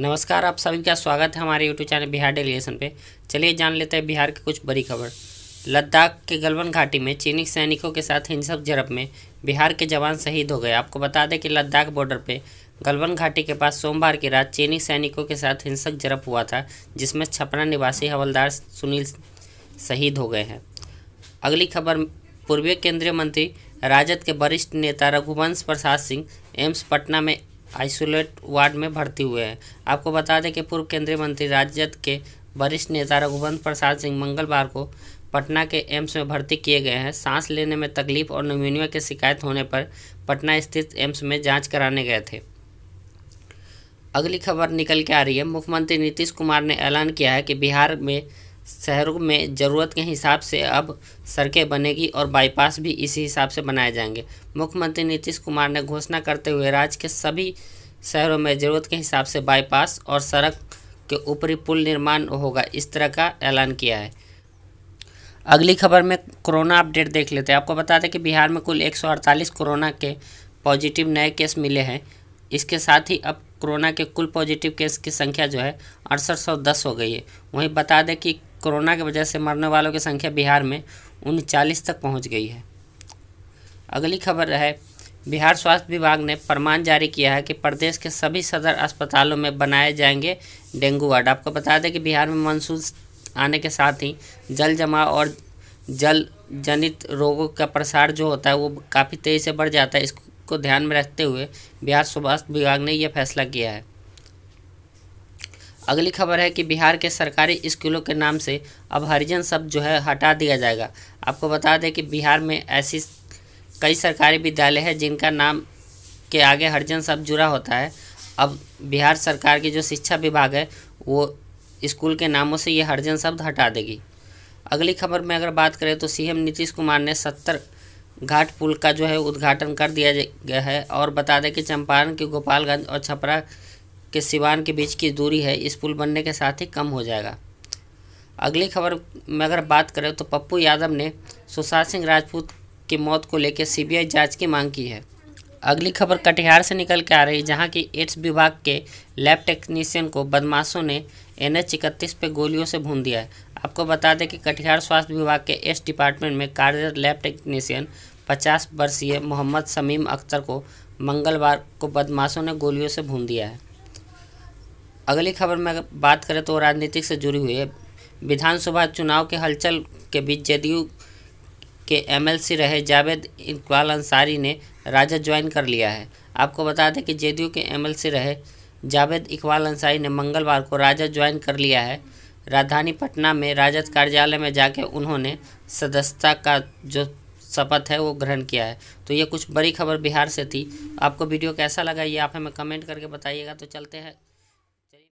नमस्कार आप सभी का स्वागत है हमारे यूट्यूब चैनल बिहार डेलीगेशन पे चलिए जान लेते हैं बिहार की कुछ बड़ी खबर लद्दाख के गलवन घाटी में चीनी सैनिकों के साथ हिंसक झड़प में बिहार के जवान शहीद हो गए आपको बता दें कि लद्दाख बॉर्डर पे गलवन घाटी के पास सोमवार की रात चीनी सैनिकों के साथ हिंसक झड़प हुआ था जिसमें छपरा निवासी हवलदार सुनील शहीद हो गए हैं अगली खबर पूर्वीय केंद्रीय मंत्री राजद के वरिष्ठ नेता रघुवंश प्रसाद सिंह एम्स पटना में आइसोलेट वार्ड में भर्ती हुए हैं आपको बता दें कि पूर्व केंद्रीय मंत्री राजद के वरिष्ठ नेता रघुवंत प्रसाद सिंह मंगलवार को पटना के एम्स में भर्ती किए गए हैं सांस लेने में तकलीफ और नमूनिया की शिकायत होने पर पटना स्थित एम्स में जांच कराने गए थे अगली खबर निकल के आ रही है मुख्यमंत्री नीतीश कुमार ने ऐलान किया है कि बिहार में शहरों में ज़रूरत के हिसाब से अब सड़कें बनेगी और बाईपास भी इसी हिसाब से बनाए जाएंगे मुख्यमंत्री नीतीश कुमार ने घोषणा करते हुए राज्य के सभी शहरों में ज़रूरत के हिसाब से बाईपास और सड़क के ऊपरी पुल निर्माण होगा इस तरह का ऐलान किया है अगली खबर में कोरोना अपडेट देख लेते हैं आपको बता दें कि बिहार में कुल 148 कोरोना के पॉजिटिव नए केस मिले हैं इसके साथ ही अब कोरोना के कुल पॉजिटिव केस की संख्या जो है अड़सठ हो गई है वहीं बता दें कि कोरोना की वजह से मरने वालों की संख्या बिहार में उनचालीस तक पहुंच गई है अगली खबर है बिहार स्वास्थ्य विभाग ने प्रमाण जारी किया है कि प्रदेश के सभी सदर अस्पतालों में बनाए जाएंगे डेंगू वार्ड आपको बता दें कि बिहार में मानसून आने के साथ ही जल जमा और जल जनित रोगों का प्रसार जो होता है वो काफ़ी तेज़ी से बढ़ जाता है इसको ध्यान में रखते हुए बिहार स्वास्थ्य विभाग ने यह फैसला किया है अगली खबर है कि बिहार के सरकारी स्कूलों के नाम से अब हरिजन शब्द जो है हटा दिया जाएगा आपको बता दें कि बिहार में ऐसी कई सरकारी विद्यालय हैं जिनका नाम के आगे हरिजन शब्द जुड़ा होता है अब बिहार सरकार की जो शिक्षा विभाग है वो स्कूल के नामों से ये हरिजन शब्द हटा देगी अगली खबर में अगर बात करें तो सीएम नीतीश कुमार ने सत्तर घाट पुल का जो है उद्घाटन कर दिया गया है और बता दें कि चंपारण के गोपालगंज और छपरा के सिवान के बीच की दूरी है इस पुल बनने के साथ ही कम हो जाएगा अगली खबर में अगर बात करें तो पप्पू यादव ने सुशांत सिंह राजपूत की मौत को लेकर सीबीआई जांच की मांग की है अगली खबर कटिहार से निकल के आ रही जहाँ की एड्स विभाग के लैब टेक्नीशियन को बदमाशों ने एन एच इकतीस पर गोलियों से भून दिया है आपको बता दें कि कटिहार स्वास्थ्य विभाग के एड्स डिपार्टमेंट में कार्यरत लैब टेक्नीशियन पचास वर्षीय मोहम्मद शमीम अख्तर को मंगलवार को बदमाशों ने गोलियों से भून दिया है अगली खबर में अगर बात करें तो राजनीतिक से जुड़ी हुई है विधानसभा चुनाव के हलचल के बीच जदयू के एमएलसी रहे जावेद इकबाल अंसारी ने राजद ज्वाइन कर लिया है आपको बता दें कि जेडीयू के एमएलसी रहे जावेद इकबाल अंसारी ने मंगलवार को राजद ज्वाइन कर लिया है राजधानी पटना में राजद कार्यालय में जाके उन्होंने सदस्यता का जो शपथ है वो ग्रहण किया है तो ये कुछ बड़ी खबर बिहार से थी आपको वीडियो कैसा लगा ये आप हमें कमेंट करके बताइएगा तो चलते हैं